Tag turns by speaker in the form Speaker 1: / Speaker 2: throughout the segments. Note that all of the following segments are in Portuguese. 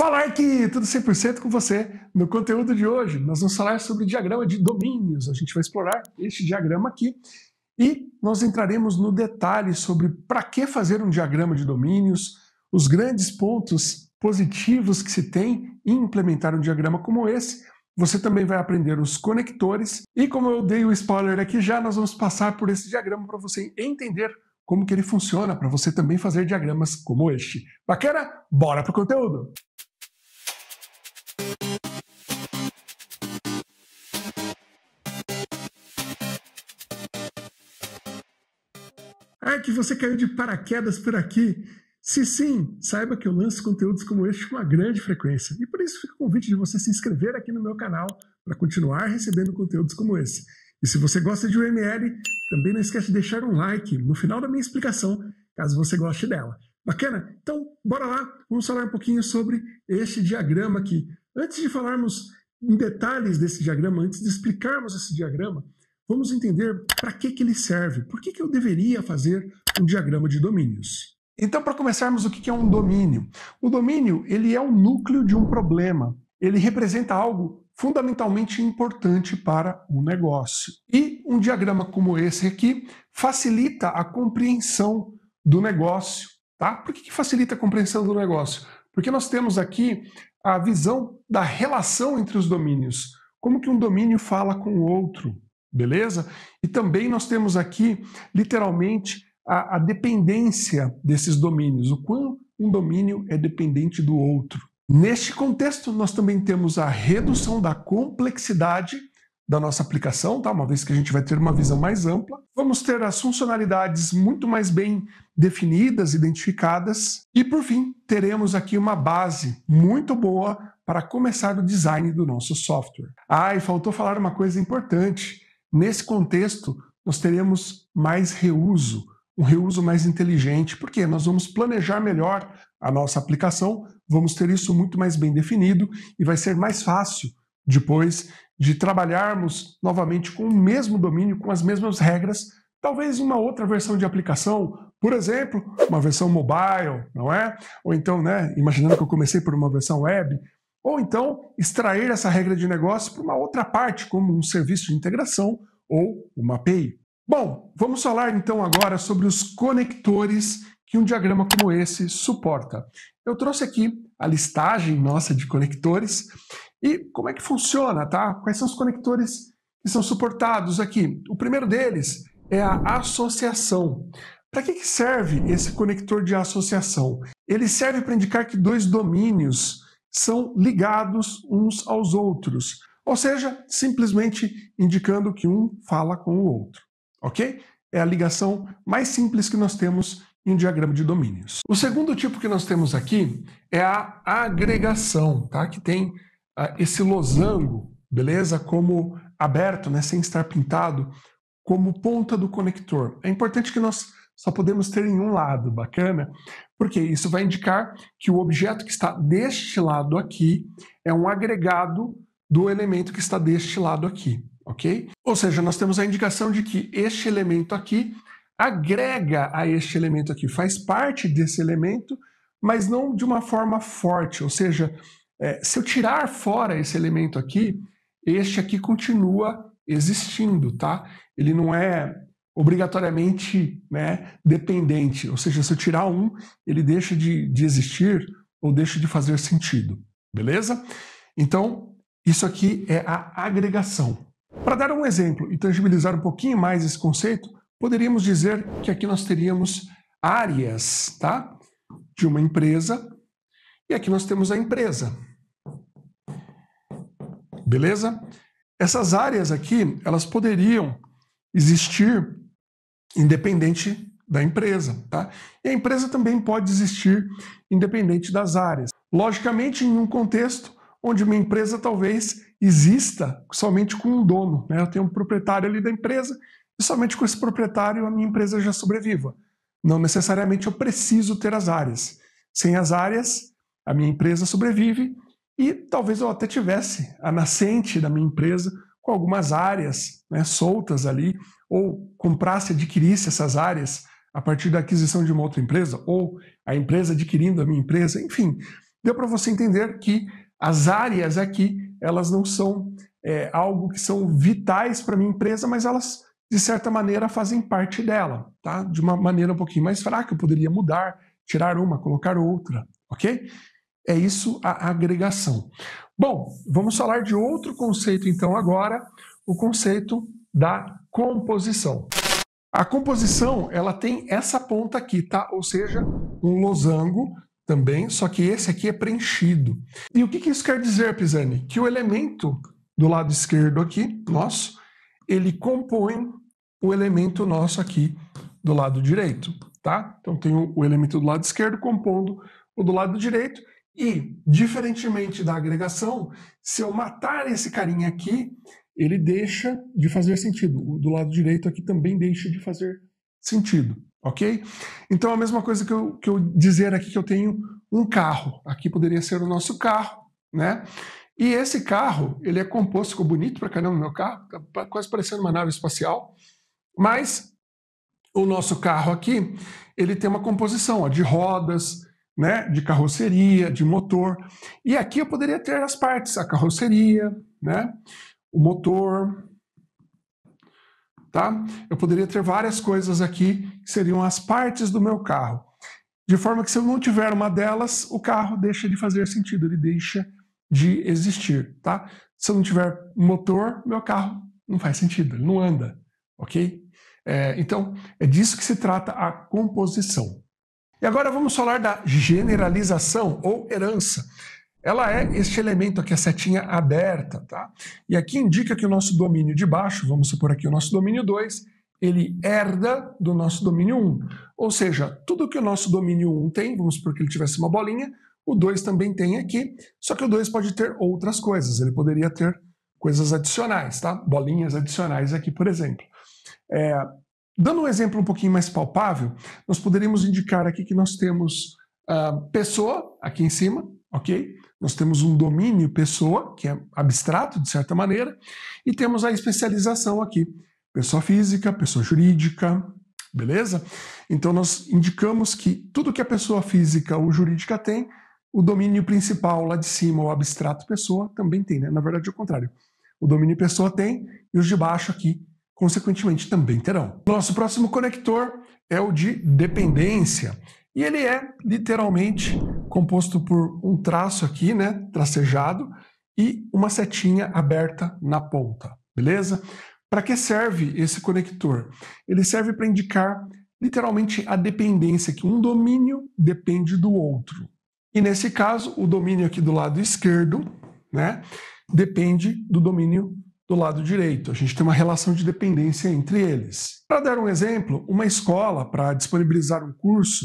Speaker 1: Falar que tudo 100% com você. No conteúdo de hoje, nós vamos falar sobre diagrama de domínios. A gente vai explorar este diagrama aqui e nós entraremos no detalhe sobre para que fazer um diagrama de domínios, os grandes pontos positivos que se tem em implementar um diagrama como esse. Você também vai aprender os conectores e como eu dei o spoiler aqui já, nós vamos passar por esse diagrama para você entender como que ele funciona para você também fazer diagramas como este. Bacana? Bora pro conteúdo! Ah, que você caiu de paraquedas por aqui. Se sim, saiba que eu lanço conteúdos como este com uma grande frequência. E por isso fica o convite de você se inscrever aqui no meu canal para continuar recebendo conteúdos como esse. E se você gosta de UML, também não esquece de deixar um like no final da minha explicação, caso você goste dela. Bacana? Então, bora lá, vamos falar um pouquinho sobre este diagrama aqui. Antes de falarmos em detalhes desse diagrama, antes de explicarmos esse diagrama, vamos entender para que, que ele serve, por que, que eu deveria fazer um diagrama de domínios. Então, para começarmos, o que é um domínio? O domínio ele é o núcleo de um problema. Ele representa algo fundamentalmente importante para o um negócio. E um diagrama como esse aqui facilita a compreensão do negócio. Tá? Por que, que facilita a compreensão do negócio? Porque nós temos aqui a visão da relação entre os domínios. Como que um domínio fala com o outro? Beleza? E também nós temos aqui, literalmente, a, a dependência desses domínios, o quão um domínio é dependente do outro. Neste contexto, nós também temos a redução da complexidade da nossa aplicação, tá? uma vez que a gente vai ter uma visão mais ampla. Vamos ter as funcionalidades muito mais bem definidas, identificadas. E, por fim, teremos aqui uma base muito boa para começar o design do nosso software. Ah, e faltou falar uma coisa importante. Nesse contexto, nós teremos mais reuso, um reuso mais inteligente, porque nós vamos planejar melhor a nossa aplicação, vamos ter isso muito mais bem definido e vai ser mais fácil depois de trabalharmos novamente com o mesmo domínio, com as mesmas regras, talvez uma outra versão de aplicação, por exemplo, uma versão mobile, não é? Ou então, né, imaginando que eu comecei por uma versão web, ou então extrair essa regra de negócio para uma outra parte, como um serviço de integração ou uma API. Bom, vamos falar então agora sobre os conectores que um diagrama como esse suporta. Eu trouxe aqui a listagem nossa de conectores e como é que funciona, tá? Quais são os conectores que são suportados aqui? O primeiro deles é a associação. Para que serve esse conector de associação? Ele serve para indicar que dois domínios são ligados uns aos outros, ou seja, simplesmente indicando que um fala com o outro, ok? É a ligação mais simples que nós temos em um diagrama de domínios. O segundo tipo que nós temos aqui é a agregação, tá? Que tem uh, esse losango, beleza? Como aberto, né? Sem estar pintado, como ponta do conector. É importante que nós só podemos ter em um lado, bacana? Porque isso vai indicar que o objeto que está deste lado aqui é um agregado do elemento que está deste lado aqui, ok? Ou seja, nós temos a indicação de que este elemento aqui agrega a este elemento aqui, faz parte desse elemento, mas não de uma forma forte, ou seja, é, se eu tirar fora esse elemento aqui, este aqui continua existindo, tá? Ele não é obrigatoriamente né, dependente. Ou seja, se eu tirar um, ele deixa de, de existir ou deixa de fazer sentido. Beleza? Então, isso aqui é a agregação. Para dar um exemplo e tangibilizar um pouquinho mais esse conceito, poderíamos dizer que aqui nós teríamos áreas tá? de uma empresa e aqui nós temos a empresa. Beleza? Essas áreas aqui, elas poderiam existir independente da empresa, tá? E a empresa também pode existir independente das áreas. Logicamente, em um contexto onde uma empresa talvez exista somente com um dono, né? Eu tenho um proprietário ali da empresa e somente com esse proprietário a minha empresa já sobreviva. Não necessariamente eu preciso ter as áreas. Sem as áreas, a minha empresa sobrevive e talvez eu até tivesse a nascente da minha empresa com algumas áreas né, soltas ali, ou comprasse, adquirisse essas áreas a partir da aquisição de uma outra empresa, ou a empresa adquirindo a minha empresa, enfim, deu para você entender que as áreas aqui, elas não são é, algo que são vitais para a minha empresa, mas elas, de certa maneira, fazem parte dela, tá? De uma maneira um pouquinho mais fraca, eu poderia mudar, tirar uma, colocar outra, ok? É isso a agregação. Bom, vamos falar de outro conceito então agora, o conceito da composição. A composição, ela tem essa ponta aqui, tá? Ou seja, um losango também, só que esse aqui é preenchido. E o que, que isso quer dizer, Pisani? Que o elemento do lado esquerdo aqui, nosso, ele compõe o elemento nosso aqui do lado direito, tá? Então tem o elemento do lado esquerdo compondo o do lado direito, e, diferentemente da agregação, se eu matar esse carinha aqui, ele deixa de fazer sentido. Do lado direito aqui também deixa de fazer sentido, ok? Então, a mesma coisa que eu, que eu dizer aqui que eu tenho um carro. Aqui poderia ser o nosso carro, né? E esse carro, ele é composto, ficou bonito pra caramba meu carro, tá quase parecendo uma nave espacial, mas o nosso carro aqui, ele tem uma composição ó, de rodas, né, de carroceria, de motor. E aqui eu poderia ter as partes, a carroceria, né, o motor, tá? Eu poderia ter várias coisas aqui que seriam as partes do meu carro. De forma que se eu não tiver uma delas, o carro deixa de fazer sentido, ele deixa de existir, tá? Se eu não tiver motor, meu carro não faz sentido, ele não anda, ok? É, então, é disso que se trata a composição. E agora vamos falar da generalização ou herança. Ela é este elemento aqui, a setinha aberta, tá? E aqui indica que o nosso domínio de baixo, vamos supor aqui o nosso domínio 2, ele herda do nosso domínio 1. Um. Ou seja, tudo que o nosso domínio 1 um tem, vamos supor que ele tivesse uma bolinha, o 2 também tem aqui, só que o 2 pode ter outras coisas, ele poderia ter coisas adicionais, tá? Bolinhas adicionais aqui, por exemplo. É, Dando um exemplo um pouquinho mais palpável, nós poderíamos indicar aqui que nós temos uh, pessoa aqui em cima, ok? Nós temos um domínio pessoa, que é abstrato de certa maneira, e temos a especialização aqui, pessoa física, pessoa jurídica, beleza? Então nós indicamos que tudo que a pessoa física ou jurídica tem, o domínio principal lá de cima, o abstrato pessoa, também tem, né? Na verdade é o contrário. O domínio pessoa tem e os de baixo aqui consequentemente também terão. Nosso próximo conector é o de dependência e ele é literalmente composto por um traço aqui, né, tracejado e uma setinha aberta na ponta, beleza? Para que serve esse conector? Ele serve para indicar literalmente a dependência que um domínio depende do outro. E nesse caso, o domínio aqui do lado esquerdo, né, depende do domínio do lado direito. A gente tem uma relação de dependência entre eles. Para dar um exemplo, uma escola, para disponibilizar um curso,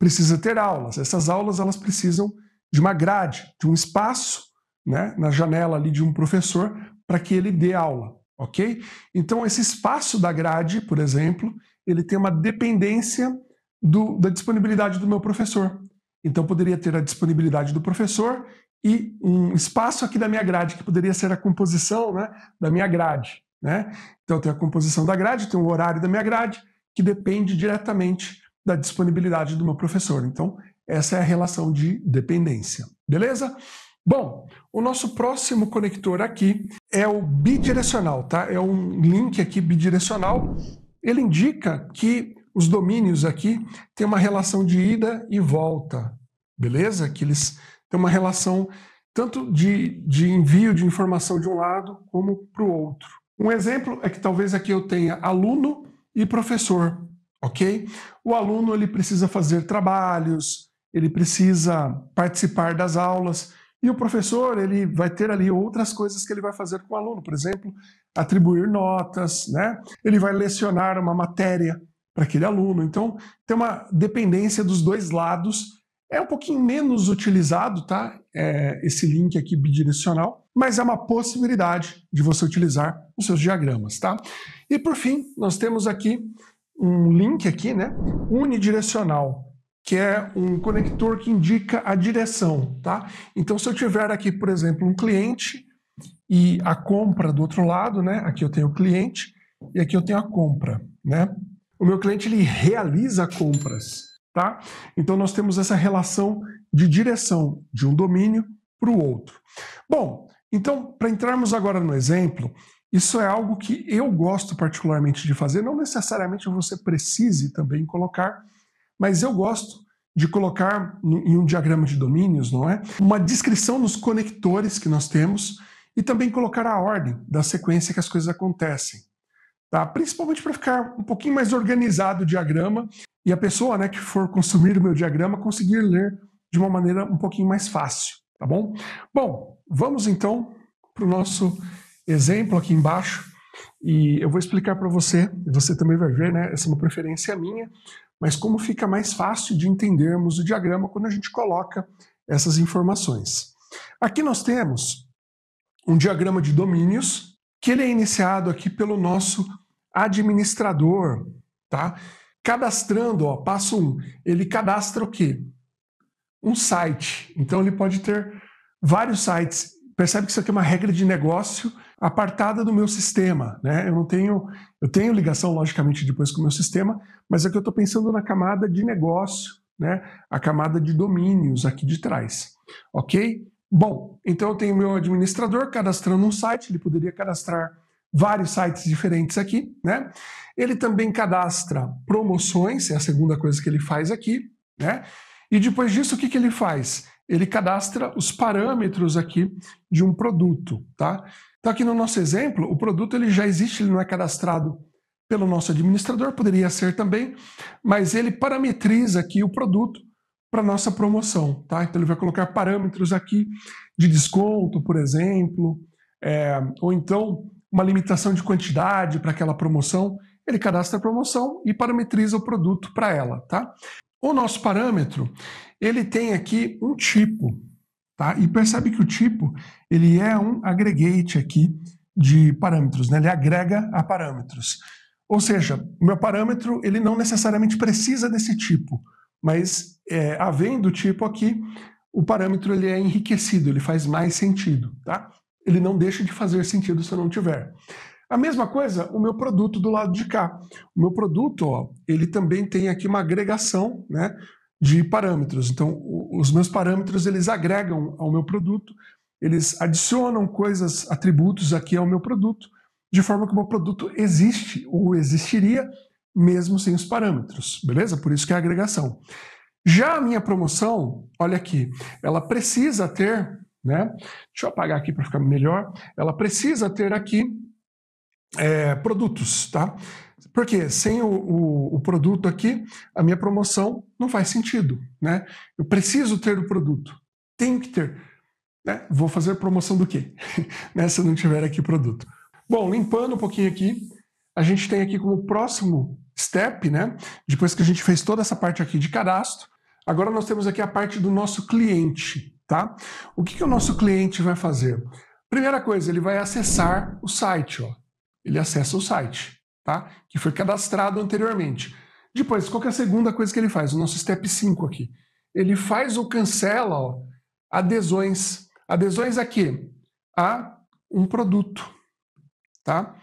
Speaker 1: precisa ter aulas. Essas aulas elas precisam de uma grade, de um espaço, né, na janela ali de um professor, para que ele dê aula, ok? Então, esse espaço da grade, por exemplo, ele tem uma dependência do, da disponibilidade do meu professor. Então, poderia ter a disponibilidade do professor e um espaço aqui da minha grade, que poderia ser a composição né, da minha grade. Né? Então, eu tenho a composição da grade, tenho o horário da minha grade, que depende diretamente da disponibilidade do meu professor. Então, essa é a relação de dependência. Beleza? Bom, o nosso próximo conector aqui é o bidirecional, tá? É um link aqui bidirecional. Ele indica que os domínios aqui têm uma relação de ida e volta, beleza? Que eles tem uma relação tanto de, de envio de informação de um lado como para o outro. Um exemplo é que talvez aqui eu tenha aluno e professor, ok? O aluno ele precisa fazer trabalhos, ele precisa participar das aulas e o professor ele vai ter ali outras coisas que ele vai fazer com o aluno, por exemplo, atribuir notas, né? Ele vai lecionar uma matéria para aquele aluno. Então tem uma dependência dos dois lados é um pouquinho menos utilizado, tá? É esse link aqui bidirecional, mas é uma possibilidade de você utilizar os seus diagramas, tá? E por fim, nós temos aqui um link aqui, né? Unidirecional, que é um conector que indica a direção, tá? Então, se eu tiver aqui, por exemplo, um cliente e a compra do outro lado, né? Aqui eu tenho o cliente e aqui eu tenho a compra, né? O meu cliente ele realiza compras. Tá? Então nós temos essa relação de direção de um domínio para o outro. Bom, então para entrarmos agora no exemplo, isso é algo que eu gosto particularmente de fazer, não necessariamente você precise também colocar, mas eu gosto de colocar em um diagrama de domínios, não é? Uma descrição dos conectores que nós temos e também colocar a ordem da sequência que as coisas acontecem tá? principalmente para ficar um pouquinho mais organizado o diagrama e a pessoa né, que for consumir o meu diagrama conseguir ler de uma maneira um pouquinho mais fácil, tá bom? Bom, vamos então para o nosso exemplo aqui embaixo e eu vou explicar para você, e você também vai ver, né, essa é uma preferência minha, mas como fica mais fácil de entendermos o diagrama quando a gente coloca essas informações. Aqui nós temos um diagrama de domínios, que ele é iniciado aqui pelo nosso administrador, tá? Cadastrando, ó, passo 1, um, ele cadastra o quê? Um site. Então ele pode ter vários sites. Percebe que isso aqui é uma regra de negócio apartada do meu sistema, né? Eu não tenho, eu tenho ligação logicamente depois com o meu sistema, mas é que eu estou pensando na camada de negócio, né? A camada de domínios aqui de trás, ok? Bom, então eu tenho meu administrador cadastrando um site, ele poderia cadastrar vários sites diferentes aqui, né? Ele também cadastra promoções, é a segunda coisa que ele faz aqui, né? E depois disso, o que, que ele faz? Ele cadastra os parâmetros aqui de um produto, tá? Então aqui no nosso exemplo, o produto ele já existe, ele não é cadastrado pelo nosso administrador, poderia ser também, mas ele parametriza aqui o produto para nossa promoção, tá? Então ele vai colocar parâmetros aqui de desconto, por exemplo, é, ou então uma limitação de quantidade para aquela promoção, ele cadastra a promoção e parametriza o produto para ela, tá? O nosso parâmetro, ele tem aqui um tipo, tá? E percebe que o tipo, ele é um aggregate aqui de parâmetros, né? Ele agrega a parâmetros. Ou seja, o meu parâmetro, ele não necessariamente precisa desse tipo, mas é, havendo o tipo aqui, o parâmetro ele é enriquecido, ele faz mais sentido, tá? Ele não deixa de fazer sentido se eu não tiver. A mesma coisa, o meu produto do lado de cá. O meu produto, ó, ele também tem aqui uma agregação, né, de parâmetros. Então, os meus parâmetros eles agregam ao meu produto, eles adicionam coisas, atributos aqui ao meu produto, de forma que o meu produto existe ou existiria mesmo sem os parâmetros, beleza? Por isso que é agregação. Já a minha promoção, olha aqui, ela precisa ter né? Deixa eu apagar aqui para ficar melhor. Ela precisa ter aqui é, produtos, tá? Porque sem o, o, o, produto aqui, a minha promoção não faz sentido, né? Eu preciso ter o produto, tenho que ter. Né? Vou fazer promoção do quê? né? Se não tiver aqui produto. Bom, limpando um pouquinho aqui, a gente tem aqui como próximo step, né? Depois que a gente fez toda essa parte aqui de cadastro, agora nós temos aqui a parte do nosso cliente, Tá? O que, que o nosso cliente vai fazer? Primeira coisa, ele vai acessar o site. Ó. Ele acessa o site, tá? que foi cadastrado anteriormente. Depois, qual é a segunda coisa que ele faz? O nosso step 5 aqui. Ele faz ou cancela ó, adesões. Adesões a quê? A um produto, tá?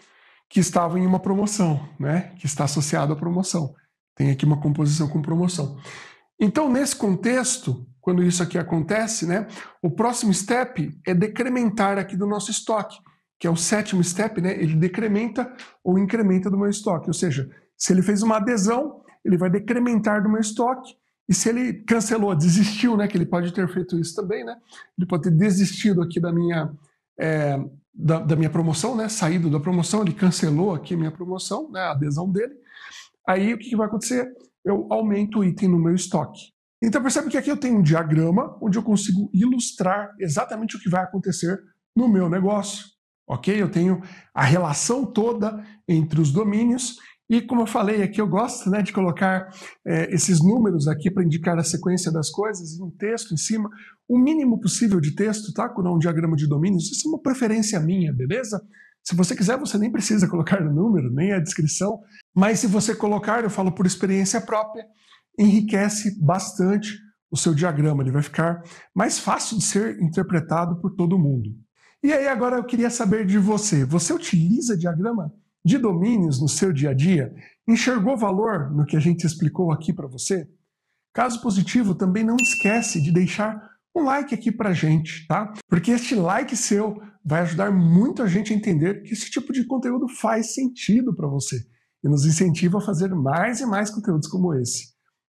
Speaker 1: Que estava em uma promoção, né? Que está associado à promoção. Tem aqui uma composição com promoção. Então, nesse contexto, quando isso aqui acontece, né, o próximo step é decrementar aqui do nosso estoque, que é o sétimo step, né, ele decrementa ou incrementa do meu estoque. Ou seja, se ele fez uma adesão, ele vai decrementar do meu estoque, e se ele cancelou, desistiu, né, que ele pode ter feito isso também, né, ele pode ter desistido aqui da minha, é, da, da, minha promoção, né, saído da promoção, ele cancelou aqui a minha promoção, né, a adesão dele, aí o que, que vai acontecer? eu aumento o item no meu estoque. Então percebe que aqui eu tenho um diagrama onde eu consigo ilustrar exatamente o que vai acontecer no meu negócio. Ok? Eu tenho a relação toda entre os domínios e como eu falei aqui, eu gosto né, de colocar é, esses números aqui para indicar a sequência das coisas um texto em cima, o mínimo possível de texto, tá? Quando é um diagrama de domínios, isso é uma preferência minha, beleza? Se você quiser, você nem precisa colocar o número, nem a descrição, mas se você colocar, eu falo por experiência própria, enriquece bastante o seu diagrama, ele vai ficar mais fácil de ser interpretado por todo mundo. E aí agora eu queria saber de você, você utiliza diagrama de domínios no seu dia a dia? Enxergou valor no que a gente explicou aqui para você? Caso positivo, também não esquece de deixar um like aqui pra gente, tá? Porque este like seu vai ajudar muito a gente a entender que esse tipo de conteúdo faz sentido para você e nos incentiva a fazer mais e mais conteúdos como esse.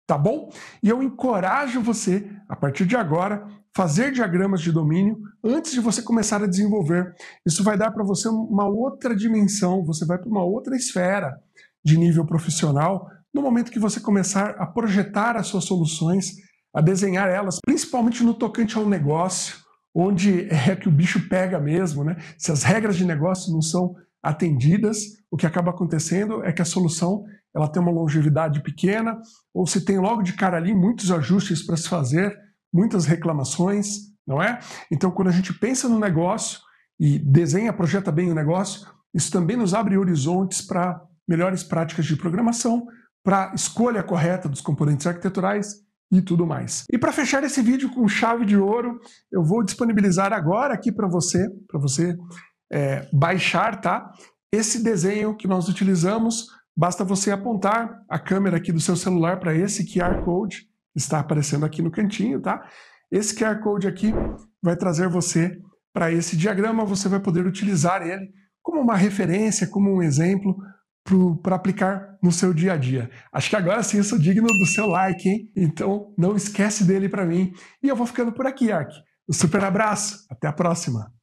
Speaker 1: Tá bom? E eu encorajo você, a partir de agora, fazer diagramas de domínio antes de você começar a desenvolver. Isso vai dar para você uma outra dimensão, você vai para uma outra esfera de nível profissional no momento que você começar a projetar as suas soluções a desenhar elas, principalmente no tocante ao negócio, onde é que o bicho pega mesmo, né? Se as regras de negócio não são atendidas, o que acaba acontecendo é que a solução ela tem uma longevidade pequena, ou se tem logo de cara ali muitos ajustes para se fazer, muitas reclamações, não é? Então, quando a gente pensa no negócio e desenha, projeta bem o negócio, isso também nos abre horizontes para melhores práticas de programação, para escolha correta dos componentes arquiteturais e tudo mais. E para fechar esse vídeo com chave de ouro, eu vou disponibilizar agora aqui para você, para você é, baixar, tá? Esse desenho que nós utilizamos, basta você apontar a câmera aqui do seu celular para esse QR Code, que está aparecendo aqui no cantinho, tá? Esse QR Code aqui vai trazer você para esse diagrama, você vai poder utilizar ele como uma referência, como um exemplo, para aplicar no seu dia a dia. Acho que agora sim eu sou digno do seu like, hein? Então não esquece dele para mim. E eu vou ficando por aqui, Ark. Um super abraço, até a próxima!